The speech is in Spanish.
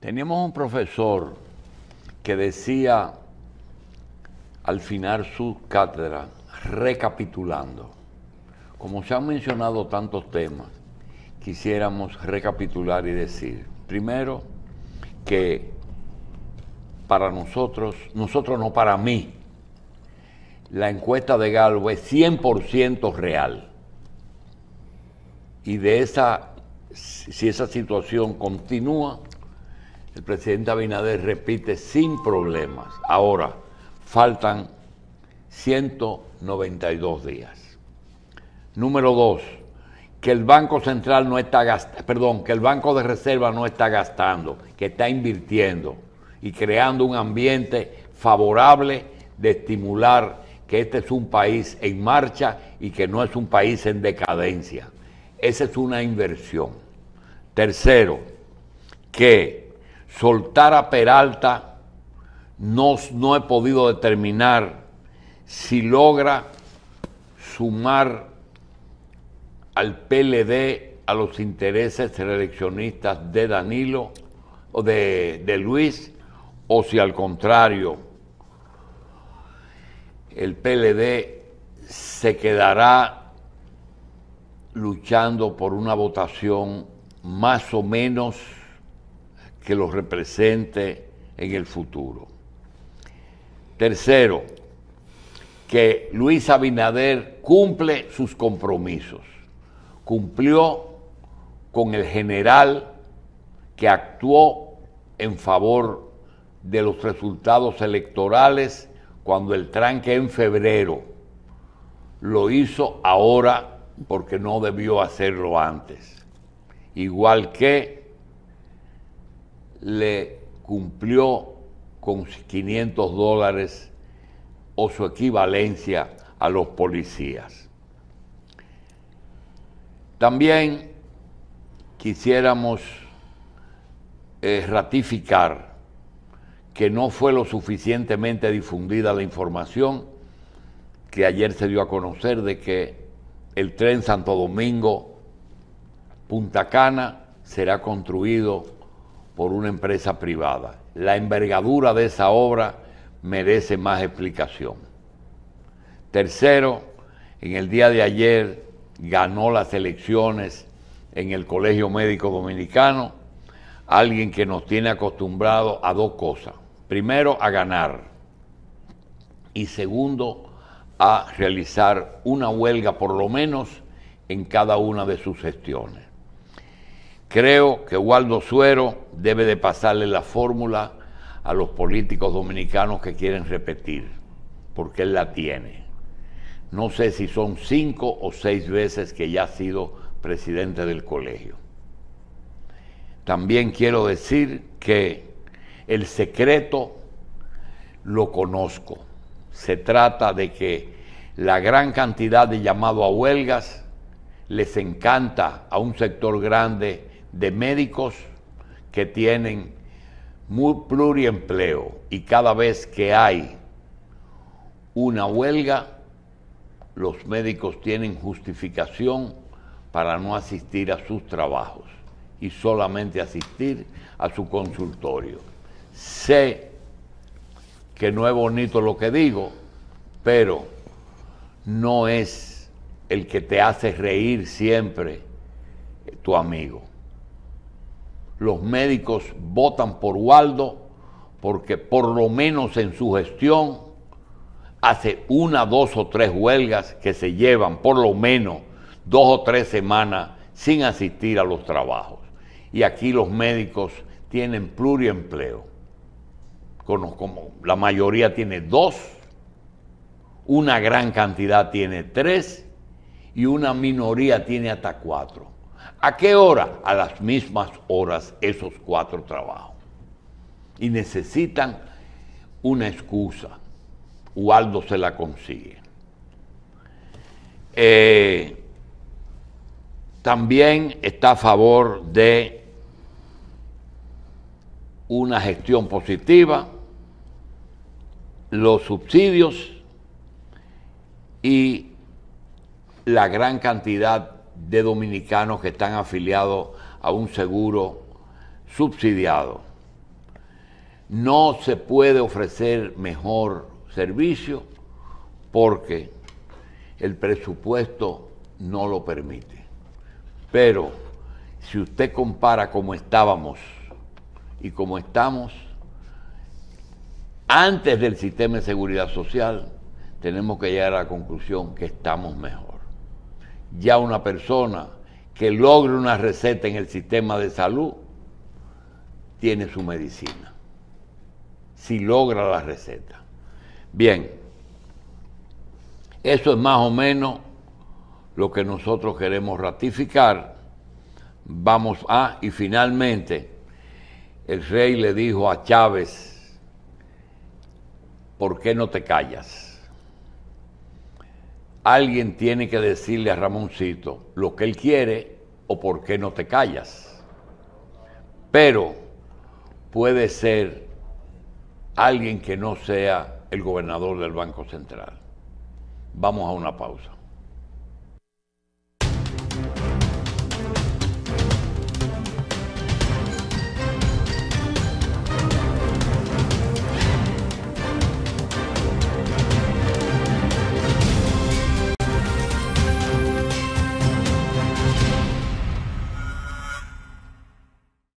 Teníamos un profesor que decía al final su cátedra, recapitulando, como se han mencionado tantos temas, quisiéramos recapitular y decir, primero, que para nosotros, nosotros no para mí, la encuesta de Galvo es 100% real. Y de esa, si esa situación continúa, el presidente Abinader repite sin problemas. Ahora, faltan 192 días. Número dos, que el Banco Central no está gastando, perdón, que el Banco de Reserva no está gastando, que está invirtiendo y creando un ambiente favorable de estimular que este es un país en marcha y que no es un país en decadencia. Esa es una inversión. Tercero, que soltar a Peralta, no, no he podido determinar si logra sumar al PLD a los intereses reeleccionistas de Danilo o de, de Luis, o si al contrario el PLD se quedará luchando por una votación más o menos que los represente en el futuro. Tercero, que Luis Abinader cumple sus compromisos. Cumplió con el general que actuó en favor de los resultados electorales cuando el tranque en febrero lo hizo ahora porque no debió hacerlo antes. Igual que le cumplió con 500 dólares o su equivalencia a los policías. También quisiéramos eh, ratificar que no fue lo suficientemente difundida la información que ayer se dio a conocer de que el tren Santo Domingo Punta Cana será construido por una empresa privada. La envergadura de esa obra merece más explicación. Tercero, en el día de ayer ganó las elecciones en el Colegio Médico Dominicano alguien que nos tiene acostumbrado a dos cosas. Primero, a ganar. Y segundo, a realizar una huelga por lo menos en cada una de sus gestiones. Creo que Waldo Suero debe de pasarle la fórmula a los políticos dominicanos que quieren repetir, porque él la tiene. No sé si son cinco o seis veces que ya ha sido presidente del colegio. También quiero decir que el secreto lo conozco. Se trata de que la gran cantidad de llamado a huelgas les encanta a un sector grande de médicos que tienen muy pluriempleo y cada vez que hay una huelga, los médicos tienen justificación para no asistir a sus trabajos y solamente asistir a su consultorio. Sé que no es bonito lo que digo, pero no es el que te hace reír siempre tu amigo los médicos votan por Waldo porque por lo menos en su gestión hace una, dos o tres huelgas que se llevan por lo menos dos o tres semanas sin asistir a los trabajos. Y aquí los médicos tienen pluriempleo. la mayoría tiene dos, una gran cantidad tiene tres y una minoría tiene hasta cuatro. ¿A qué hora? A las mismas horas esos cuatro trabajos. Y necesitan una excusa. Waldo se la consigue. Eh, también está a favor de una gestión positiva, los subsidios y la gran cantidad de dominicanos que están afiliados a un seguro subsidiado. No se puede ofrecer mejor servicio porque el presupuesto no lo permite. Pero si usted compara cómo estábamos y cómo estamos, antes del sistema de seguridad social, tenemos que llegar a la conclusión que estamos mejor ya una persona que logre una receta en el sistema de salud tiene su medicina, si logra la receta. Bien, eso es más o menos lo que nosotros queremos ratificar. Vamos a, y finalmente, el rey le dijo a Chávez, ¿por qué no te callas? alguien tiene que decirle a Ramoncito lo que él quiere o por qué no te callas. Pero puede ser alguien que no sea el gobernador del Banco Central. Vamos a una pausa.